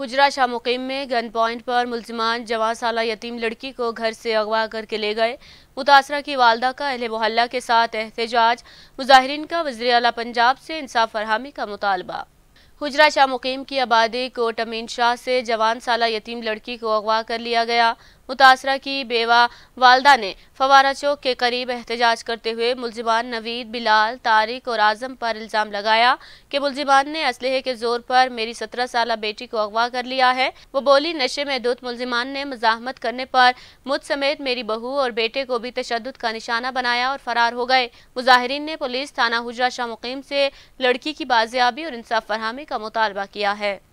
हुजरा शाह मुकीम में gun point पर मुलजमान जवान साला यतीम लड़की को घर से अगवा करके ले गए मुतासरा की वालदा का अहल मोहल्ला के साथ एहतजाज मुजाहरीन का वजी अला पंजाब से इंसाफ फरहमी का मुतालबा हुजरा शाह मुकीम की आबादी कोट अमीन शाह से जवान साला यतीम लड़की को अगवा कर लिया गया मुतासरा की बेवा वालदा ने फवारा चौक के करीब एहतजाज करते हुए मुलजिमान नवीद बिलाल तारिक और आजम पर इल्ज़ाम लगाया कि मुलजिमान ने असलहे के जोर पर मेरी सत्रह साल बेटी को अगवा कर लिया है वो बोली नशे में दुत मुलजिमान ने मजामत करने पर मुझ समेत मेरी बहू और बेटे को भी तशद का निशाना बनाया और फरार हो गए मुजाहरीन ने पुलिस थाना हुजरा शाह मुकीम से लड़की की बाजियाबी और इंसाफ फरहमी का मुतालबा किया है